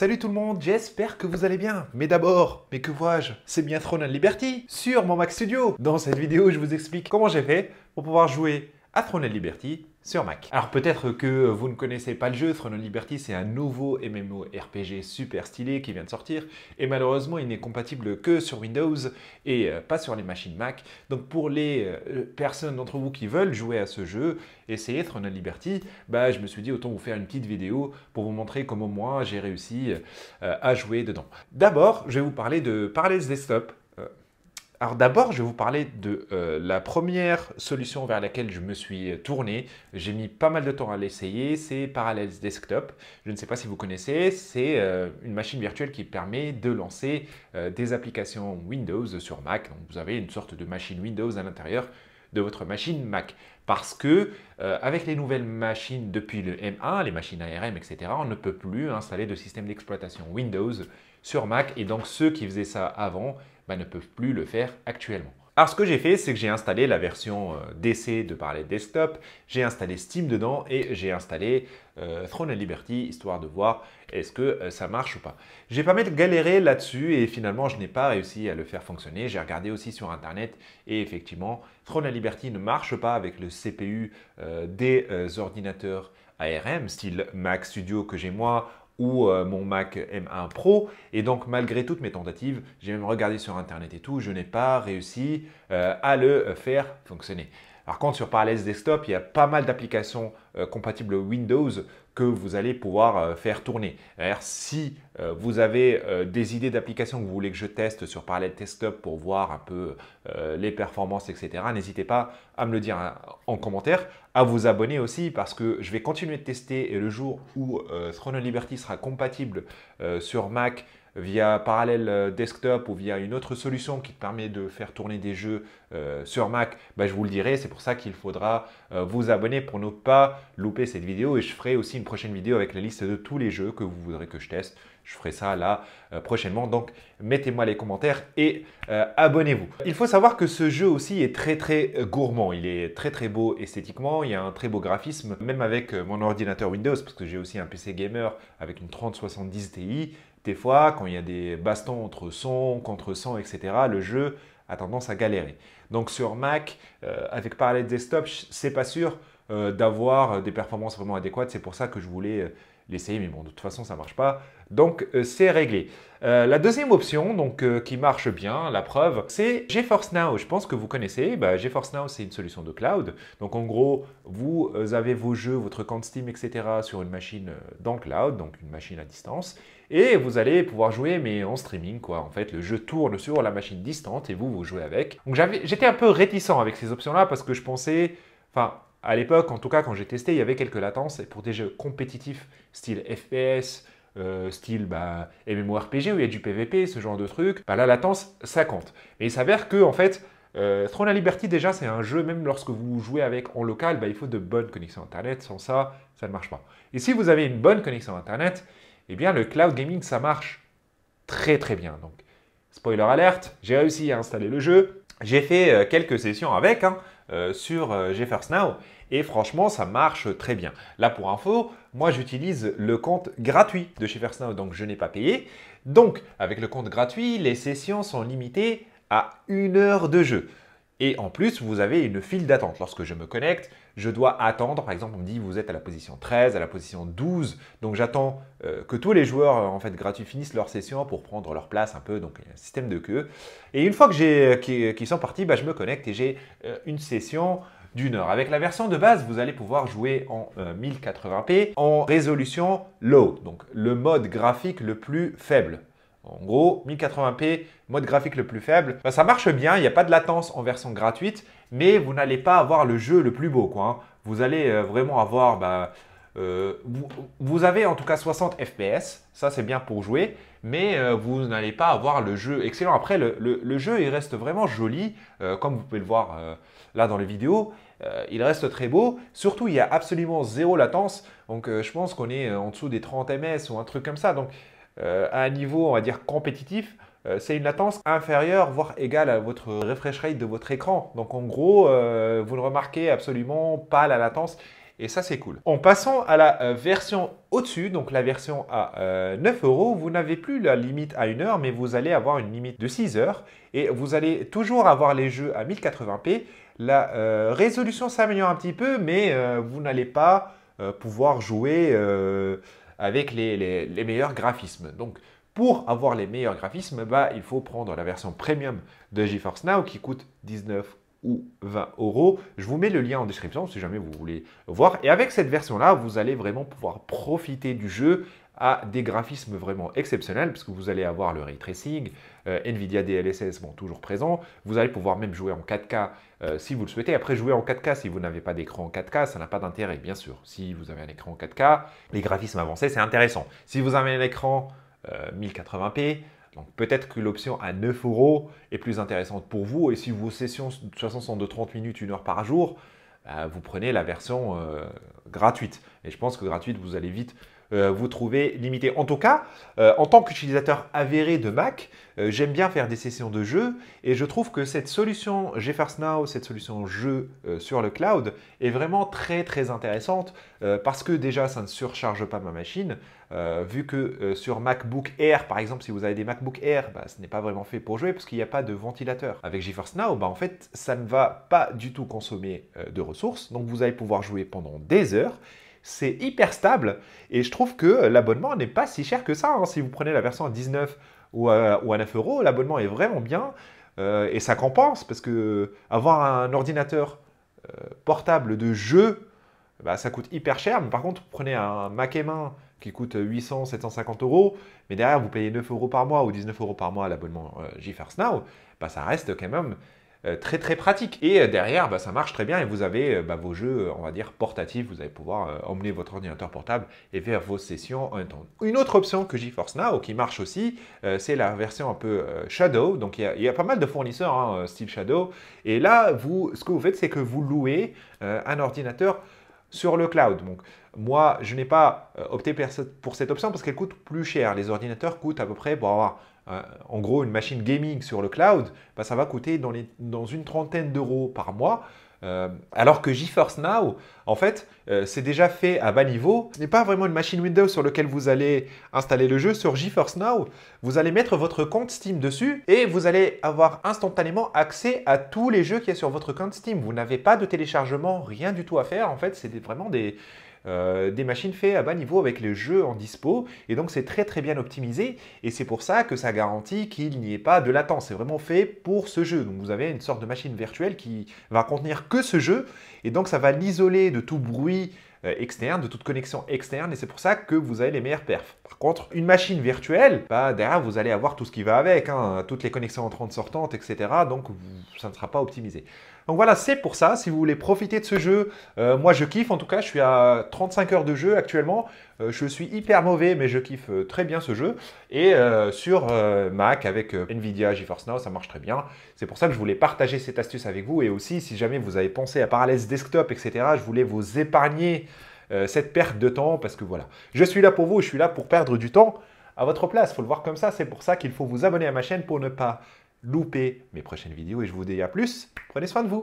Salut tout le monde, j'espère que vous allez bien. Mais d'abord, mais que vois-je C'est bien Throne and Liberty sur mon Mac Studio. Dans cette vidéo, je vous explique comment j'ai fait pour pouvoir jouer à Throne Liberty sur Mac. Alors peut-être que vous ne connaissez pas le jeu, Throne Liberty c'est un nouveau MMORPG super stylé qui vient de sortir et malheureusement il n'est compatible que sur Windows et euh, pas sur les machines Mac. Donc pour les euh, personnes d'entre vous qui veulent jouer à ce jeu, essayer Throne Liberty, bah je me suis dit autant vous faire une petite vidéo pour vous montrer comment moi j'ai réussi euh, à jouer dedans. D'abord je vais vous parler de Parallels Desktop alors d'abord, je vais vous parler de euh, la première solution vers laquelle je me suis euh, tourné. J'ai mis pas mal de temps à l'essayer, c'est Parallels Desktop. Je ne sais pas si vous connaissez, c'est euh, une machine virtuelle qui permet de lancer des applications Windows sur Mac. vous avez une sorte de machine Windows à l'intérieur de votre machine Mac. Parce que avec les nouvelles machines depuis le M1, les machines ARM, etc., on ne peut plus installer de système d'exploitation Windows sur Mac et donc ceux qui faisaient ça avant ben, ne peuvent plus le faire actuellement. Alors ce que j'ai fait, c'est que j'ai installé la version euh, DC de parler Desktop, j'ai installé Steam dedans et j'ai installé euh, Throne and Liberty, histoire de voir est-ce que euh, ça marche ou pas. J'ai pas mal galéré là-dessus et finalement je n'ai pas réussi à le faire fonctionner. J'ai regardé aussi sur internet et effectivement Throne and Liberty ne marche pas avec le CPU des ordinateurs ARM, style Mac Studio que j'ai moi, ou euh, mon Mac M1 Pro. Et donc, malgré toutes mes tentatives, j'ai même regardé sur Internet et tout, je n'ai pas réussi euh, à le euh, faire fonctionner. Par contre, sur Parallels Desktop, il y a pas mal d'applications euh, compatibles Windows que vous allez pouvoir euh, faire tourner. si euh, vous avez des idées d'applications que vous voulez que je teste sur Parallels Desktop pour voir un peu les performances, etc., n'hésitez pas à me le dire hein, en commentaire, à vous abonner aussi parce que je vais continuer de tester et le jour où Throne Liberty sera compatible sur Mac, via Parallel euh, Desktop ou via une autre solution qui te permet de faire tourner des jeux euh, sur Mac, bah, je vous le dirai. C'est pour ça qu'il faudra euh, vous abonner pour ne pas louper cette vidéo. Et je ferai aussi une prochaine vidéo avec la liste de tous les jeux que vous voudrez que je teste. Je ferai ça là prochainement. Donc mettez-moi les commentaires et abonnez-vous. Il faut savoir que ce jeu aussi est très très gourmand. Il est très très beau esthétiquement. Il y a un très beau graphisme. Même avec mon ordinateur Windows, parce que j'ai aussi un PC gamer avec une 3070 Ti. Des fois, quand il y a des bastons entre son, contre son, etc., le jeu a tendance à galérer. Donc sur Mac, euh, avec avec Parallel Desktop, c'est pas sûr. Euh, d'avoir des performances vraiment adéquates. C'est pour ça que je voulais euh, l'essayer, mais bon, de toute façon, ça ne marche pas. Donc, euh, c'est réglé. la deuxième option, donc, qui marche bien, la preuve, c'est GeForce Now. Je pense que vous connaissez. Bah, GeForce Now, c'est une solution de cloud. Donc, en gros, vous avez vos jeux, votre compte Steam, etc. sur une machine dans le cloud, donc une machine à distance. Et vous allez pouvoir jouer, mais en streaming, quoi. En fait, le jeu tourne sur la machine distante et vous, vous jouez avec. Donc, j'étais un peu réticent avec ces options-là parce que je pensais... Enfin, à l'époque, en tout cas, quand j'ai testé, il y avait quelques latences. Et pour des jeux compétitifs, style FPS, euh, style bah, MMORPG, où il y a du PVP, ce genre de trucs, bah, la latence, ça compte. Et il s'avère que, en fait, euh, Throne of Liberty, déjà, c'est un jeu, même lorsque vous jouez avec en local, bah, il faut de bonnes connexions Internet. Sans ça, ça ne marche pas. Et si vous avez une bonne connexion Internet, eh bien, le cloud gaming, ça marche très, très bien. Donc, spoiler alerte, j'ai réussi à installer le jeu. J'ai fait euh, quelques sessions avec, hein, euh, sur GeForce euh, Now. Et franchement, ça marche très bien. Là, pour info, moi, j'utilise le compte gratuit de GeForce Now, donc je n'ai pas payé. Donc, avec le compte gratuit, les sessions sont limitées à une heure de jeu. Et en plus, vous avez une file d'attente. Lorsque je me connecte, je dois attendre, par exemple, on me dit vous êtes à la position 13, à la position 12, donc j'attends euh, que tous les joueurs euh, en fait gratuits finissent leur session pour prendre leur place un peu, donc il y a un système de queue. Et une fois que j'ai euh, qu'ils sont partis, bah, je me connecte et j'ai une session d'une heure. Avec la version de base, vous allez pouvoir jouer en 1080p en résolution low, donc le mode graphique le plus faible. En gros, 1080p, mode graphique le plus faible, bah, ça marche bien, il n'y a pas de latence en version gratuite, mais vous n'allez pas avoir le jeu le plus beau. Quoi, hein. Vous allez euh, vraiment avoir... Bah, euh, vous, avez en tout cas 60 FPS, ça c'est bien pour jouer, mais euh, vous n'allez pas avoir le jeu excellent. Après, le, jeu il reste vraiment joli, comme vous pouvez le voir là dans les vidéos. il reste très beau, surtout il y a absolument zéro latence, donc je pense qu'on est en dessous des 30 ms ou un truc comme ça. Donc euh, à un niveau, on va dire, compétitif, euh, c'est une latence inférieure, voire égale à votre refresh rate de votre écran. Donc en gros, euh, vous ne remarquez absolument pas la latence. Et ça, c'est cool. En passant à la version au-dessus, donc la version à 9 euros, vous n'avez plus la limite à 1 heure, mais vous allez avoir une limite de 6 heures. Et vous allez toujours avoir les jeux à 1080p. La résolution s'améliore un petit peu, mais vous n'allez pas pouvoir jouer avec les, meilleurs graphismes. Donc, pour avoir les meilleurs graphismes, bah, il faut prendre la version premium de GeForce Now qui coûte 19 ou 20 euros. Je vous mets le lien en description si jamais vous voulez voir. Et avec cette version-là, vous allez vraiment pouvoir profiter du jeu à des graphismes vraiment exceptionnels, puisque vous allez avoir le ray tracing, euh, NVIDIA DLSS, bon, toujours présent. Vous allez pouvoir même jouer en 4K euh, si vous le souhaitez. Après, jouer en 4K, si vous n'avez pas d'écran en 4K, ça n'a pas d'intérêt, bien sûr. Si vous avez un écran en 4K, les graphismes avancés, c'est intéressant. Si vous avez un écran 1080p, euh, donc peut-être que l'option à 9 euros est plus intéressante pour vous. Et si vos sessions, de sont de 30 minutes, 1 heure par jour, bah, vous prenez la version gratuite. Et je pense que gratuite, vous allez vite euh, vous trouvez limité. En tout cas, euh, en tant qu'utilisateur avéré de Mac, euh, j'aime bien faire des sessions de jeu et je trouve que cette solution GeForce Now, cette solution jeu sur le cloud est vraiment très très intéressante parce que déjà ça ne surcharge pas ma machine. vu que sur MacBook Air, par exemple, si vous avez des MacBook Air, bah, ce n'est pas vraiment fait pour jouer parce qu'il n'y a pas de ventilateur. Avec GeForce Now, bah, en fait, ça ne va pas du tout consommer de ressources, donc vous allez pouvoir jouer pendant des heures c'est hyper stable et je trouve que euh, l'abonnement n'est pas si cher que ça. Hein. Si vous prenez la version à 19 ou à, 9 euros, l'abonnement est vraiment bien euh, et ça compense parce que euh, avoir un ordinateur portable de jeu, bah, ça coûte hyper cher. Mais par contre, vous prenez un Mac M1 qui coûte 800, 750 euros, mais derrière vous payez 9 euros par mois ou 19 euros par mois à l'abonnement euh, GeForce Now, bah, ça reste quand même euh, très très pratique. Et euh, derrière, bah, ça marche très bien et vous avez euh, bah, vos jeux, on va dire, portatifs. Vous allez pouvoir emmener votre ordinateur portable et vers vos sessions en temps. Une autre option que GeForce Now, qui marche aussi, c'est la version un peu Shadow. Donc il y, a, pas mal de fournisseurs hein, style Shadow. Et là, vous, ce que vous faites, c'est que vous louez un ordinateur sur le cloud. Donc, moi, je n'ai pas euh, opté pour cette option parce qu'elle coûte plus cher. Les ordinateurs coûtent à peu près, pour avoir euh, en gros une machine gaming sur le cloud, bah, ça va coûter dans, les, dans une trentaine d'euros par mois. Euh, alors que GeForce Now, en fait, c'est déjà fait à bas niveau. Ce n'est pas vraiment une machine Windows sur laquelle vous allez installer le jeu. Sur GeForce Now, vous allez mettre votre compte Steam dessus et vous allez avoir instantanément accès à tous les jeux qui a sur votre compte Steam. Vous n'avez pas de téléchargement, rien du tout à faire. En fait, c'est vraiment des, euh, des machines faites à bas niveau avec les jeux en dispo. Et donc c'est très très bien optimisé et c'est pour ça que ça garantit qu'il n'y ait pas de latence. C'est vraiment fait pour ce jeu. Donc vous avez une sorte de machine virtuelle qui va contenir que ce jeu et donc ça va l'isoler de tout bruit euh, externe, de toute connexion externe, et c'est pour ça que vous avez les meilleures perfs. Par contre, une machine virtuelle, bah, derrière, vous allez avoir tout ce qui va avec, hein. toutes les connexions entrantes, sortantes, etc. Donc, ça ne sera pas optimisé. Donc voilà, c'est pour ça. Si vous voulez profiter de ce jeu, euh, moi je kiffe en tout cas. Je suis à 35 heures de jeu actuellement. Euh, je suis hyper mauvais, mais je kiffe euh, très bien ce jeu. Et sur Mac avec Nvidia GeForce Now, ça marche très bien. C'est pour ça que je voulais partager cette astuce avec vous. Et aussi, si jamais vous avez pensé à Parallels Desktop, etc., je voulais vous épargner cette perte de temps parce que voilà, je suis là pour vous. Je suis là pour perdre du temps à votre place. Faut le voir comme ça. C'est pour ça qu'il faut vous abonner à ma chaîne pour ne pas louper mes prochaines vidéos et je vous dis à plus. Prenez soin de vous.